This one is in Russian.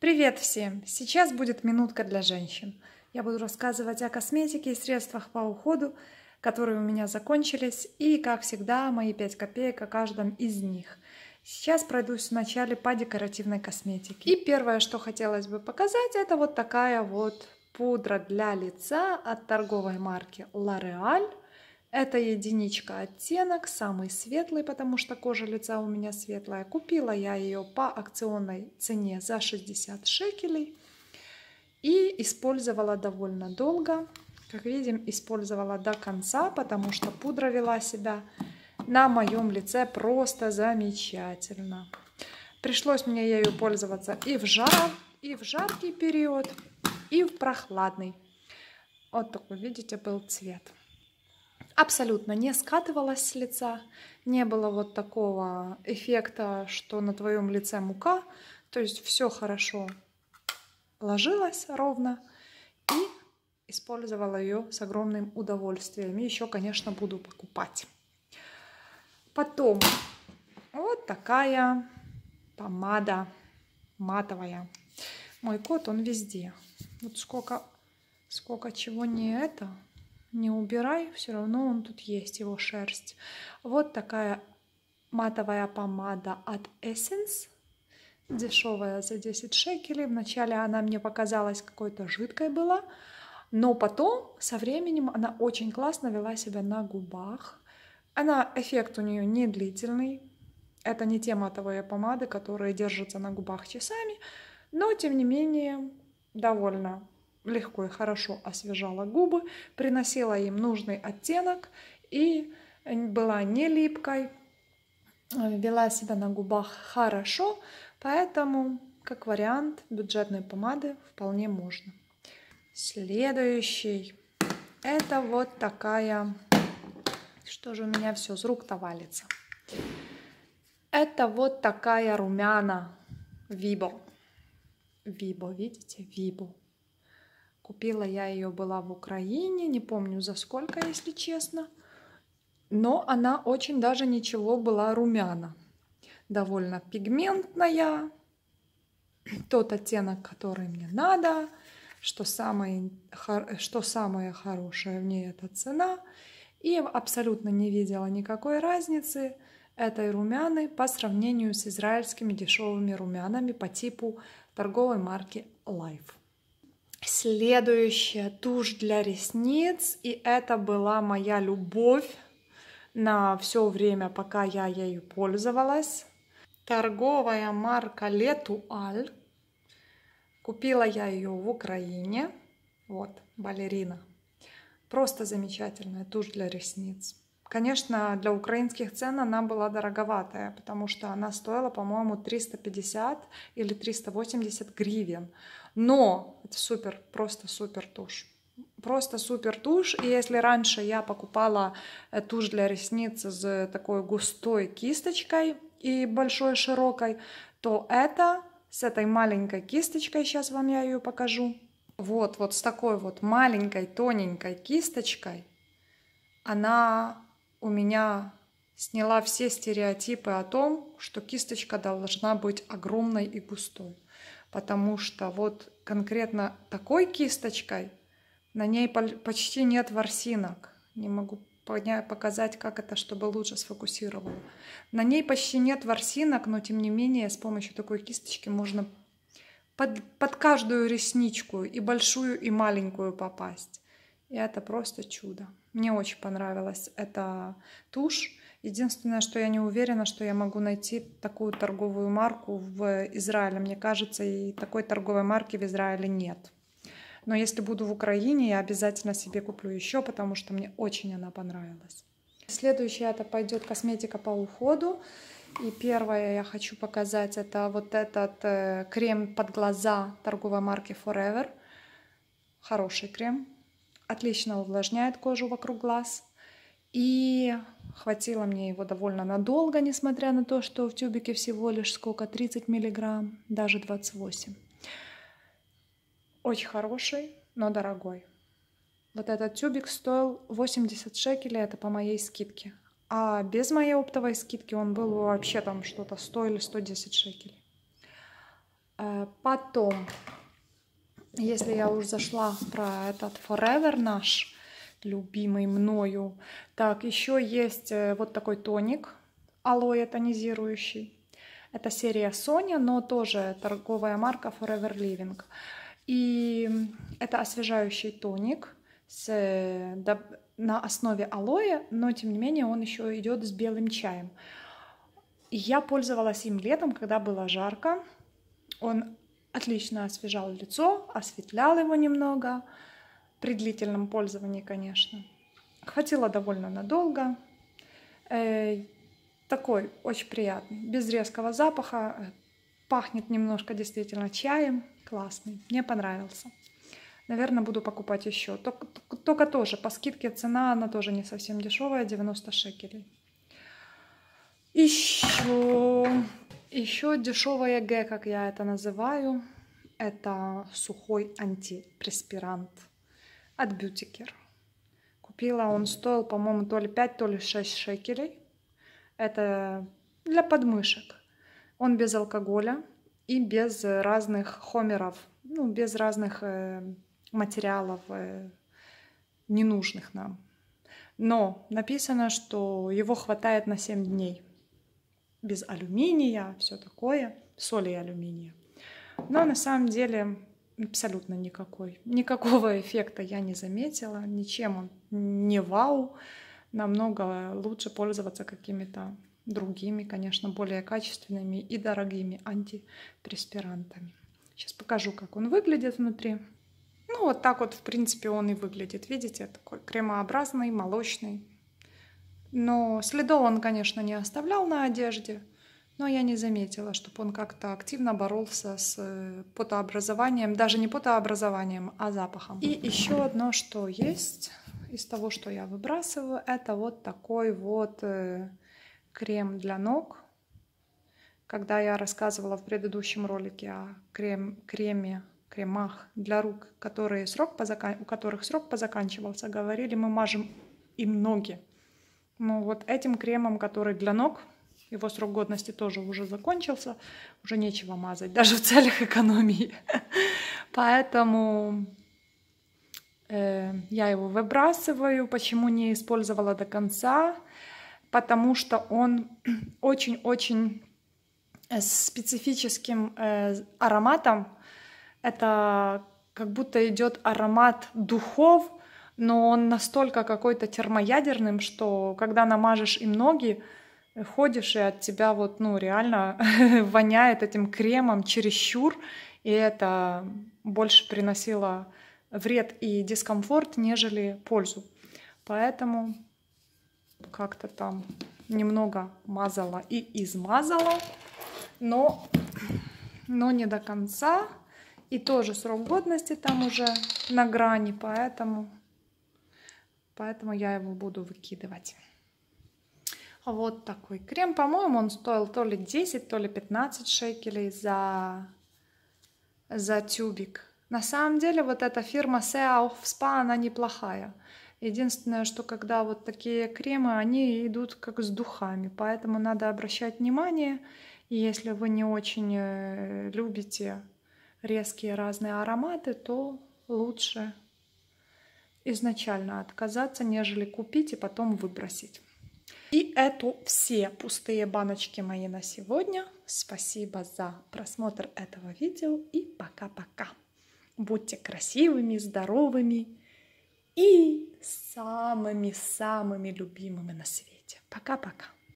Привет всем! Сейчас будет минутка для женщин. Я буду рассказывать о косметике и средствах по уходу, которые у меня закончились, и, как всегда, мои 5 копеек о каждом из них. Сейчас пройдусь вначале по декоративной косметике. И первое, что хотелось бы показать, это вот такая вот пудра для лица от торговой марки L'Oreal это единичка оттенок, самый светлый, потому что кожа лица у меня светлая. Купила я ее по акционной цене за 60 шекелей и использовала довольно долго. Как видим, использовала до конца, потому что пудра вела себя на моем лице просто замечательно. Пришлось мне ею пользоваться и в жар, и в жаркий период, и в прохладный. Вот такой, видите, был цвет абсолютно не скатывалась с лица, не было вот такого эффекта, что на твоем лице мука, то есть все хорошо ложилось ровно и использовала ее с огромным удовольствием. еще, конечно, буду покупать. Потом вот такая помада матовая. Мой кот, он везде. Вот сколько, сколько чего не это, не убирай, все равно он тут есть, его шерсть. Вот такая матовая помада от Essence. Дешевая за 10 шекелей. Вначале она мне показалась какой-то жидкой была. Но потом, со временем, она очень классно вела себя на губах. Она, эффект у нее не длительный. Это не те матовые помады, которые держатся на губах часами. Но, тем не менее, довольно легко и хорошо освежала губы, приносила им нужный оттенок и была не липкой, вела себя на губах хорошо, поэтому как вариант бюджетной помады вполне можно. Следующий. Это вот такая... Что же у меня все с рук-то валится? Это вот такая румяна Вибо. Вибо, видите? Вибо. Купила я ее была в Украине, не помню за сколько, если честно. Но она очень даже ничего была румяна. Довольно пигментная. Тот оттенок, который мне надо. Что самое, что самое хорошее в ней это цена. И абсолютно не видела никакой разницы этой румяны по сравнению с израильскими дешевыми румянами по типу торговой марки Life следующая тушь для ресниц. И это была моя любовь на все время, пока я ею пользовалась. Торговая марка Летуаль. Купила я ее в Украине. Вот, балерина. Просто замечательная тушь для ресниц. Конечно, для украинских цен она была дороговатая, потому что она стоила, по-моему, 350 или 380 гривен. Но это супер, просто супер тушь. Просто супер тушь. И если раньше я покупала э, тушь для ресниц с такой густой кисточкой и большой широкой, то это с этой маленькой кисточкой, сейчас вам я ее покажу, вот, вот с такой вот маленькой тоненькой кисточкой, она у меня сняла все стереотипы о том, что кисточка должна быть огромной и густой потому что вот конкретно такой кисточкой на ней почти нет ворсинок. Не могу показать, как это, чтобы лучше сфокусировало. На ней почти нет ворсинок, но тем не менее с помощью такой кисточки можно под, под каждую ресничку, и большую, и маленькую попасть. И это просто чудо. Мне очень понравилась эта тушь. Единственное, что я не уверена, что я могу найти такую торговую марку в Израиле. Мне кажется, и такой торговой марки в Израиле нет. Но если буду в Украине, я обязательно себе куплю еще, потому что мне очень она понравилась. Следующая это пойдет косметика по уходу. И первое я хочу показать, это вот этот э, крем под глаза торговой марки Forever. Хороший крем. Отлично увлажняет кожу вокруг глаз. И Хватило мне его довольно надолго, несмотря на то, что в тюбике всего лишь сколько, 30 миллиграмм, даже 28. Очень хороший, но дорогой. Вот этот тюбик стоил 80 шекелей, это по моей скидке. А без моей оптовой скидки он был вообще там что-то 100 или 110 шекелей. Э, потом, если я уже зашла про этот Forever наш, любимый мною. Так, еще есть э, вот такой тоник алоэ тонизирующий. Это серия Sony, но тоже торговая марка Forever Living. И это освежающий тоник с, э, на основе алоэ, но тем не менее он еще идет с белым чаем. Я пользовалась им летом, когда было жарко. Он отлично освежал лицо, осветлял его немного при длительном пользовании, конечно. Хватило довольно надолго. Э, такой очень приятный, без резкого запаха. Э, пахнет немножко действительно чаем. Классный, мне понравился. Наверное, буду покупать еще. Только, только тоже по скидке цена, она тоже не совсем дешевая, 90 шекелей. Еще, еще дешевая Г, как я это называю, это сухой антипреспирант от Бютикер. Купила он стоил, по-моему, то ли 5, то ли 6 шекелей. Это для подмышек. Он без алкоголя и без разных хомеров, ну, без разных э, материалов э, ненужных нам. Но написано, что его хватает на 7 дней. Без алюминия, все такое, соли и алюминия. Но на самом деле абсолютно никакой. Никакого эффекта я не заметила, ничем он не вау. Намного лучше пользоваться какими-то другими, конечно, более качественными и дорогими антипреспирантами. Сейчас покажу, как он выглядит внутри. Ну, вот так вот, в принципе, он и выглядит. Видите, такой кремообразный, молочный. Но следов он, конечно, не оставлял на одежде. Но я не заметила, чтобы он как-то активно боролся с э, потообразованием, даже не потообразованием, а запахом. И еще одно, что есть из того, что я выбрасываю, это вот такой вот э, крем для ног. Когда я рассказывала в предыдущем ролике о крем, креме, кремах для рук, которые срок позакан... у которых срок позаканчивался, говорили, мы мажем им ноги. Ну вот этим кремом, который для ног, его срок годности тоже уже закончился, уже нечего мазать, даже в целях экономии. Поэтому э, я его выбрасываю. Почему не использовала до конца? Потому что он очень-очень э, специфическим э, ароматом. Это как будто идет аромат духов, но он настолько какой-то термоядерным, что когда намажешь и ноги, ходишь, и от тебя вот, ну, реально воняет этим кремом чересчур, и это больше приносило вред и дискомфорт, нежели пользу. Поэтому как-то там немного мазала и измазала, но, но не до конца. И тоже срок годности там уже на грани, поэтому, поэтому я его буду выкидывать. Вот такой крем, по-моему, он стоил то ли 10, то ли 15 шекелей за, за тюбик. На самом деле вот эта фирма Sea Spa, она неплохая. Единственное, что когда вот такие кремы, они идут как с духами, поэтому надо обращать внимание. И если вы не очень э, любите резкие разные ароматы, то лучше изначально отказаться, нежели купить и потом выбросить. И это все пустые баночки мои на сегодня. Спасибо за просмотр этого видео и пока-пока. Будьте красивыми, здоровыми и самыми-самыми любимыми на свете. Пока-пока.